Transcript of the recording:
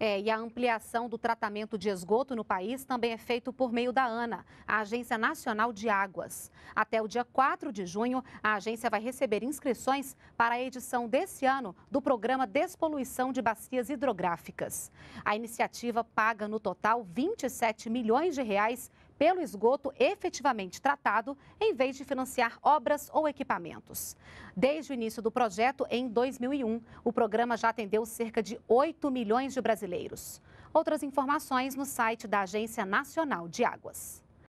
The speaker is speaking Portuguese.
É, e a ampliação do tratamento de esgoto no país também é feito por meio da ANA, a Agência Nacional de Águas. Até o dia 4 de junho, a agência vai receber inscrições para a edição desse ano do programa Despoluição de Bacias Hidrográficas. A iniciativa paga no total 27 milhões de reais pelo esgoto efetivamente tratado, em vez de financiar obras ou equipamentos. Desde o início do projeto, em 2001, o programa já atendeu cerca de 8 milhões de brasileiros. Outras informações no site da Agência Nacional de Águas.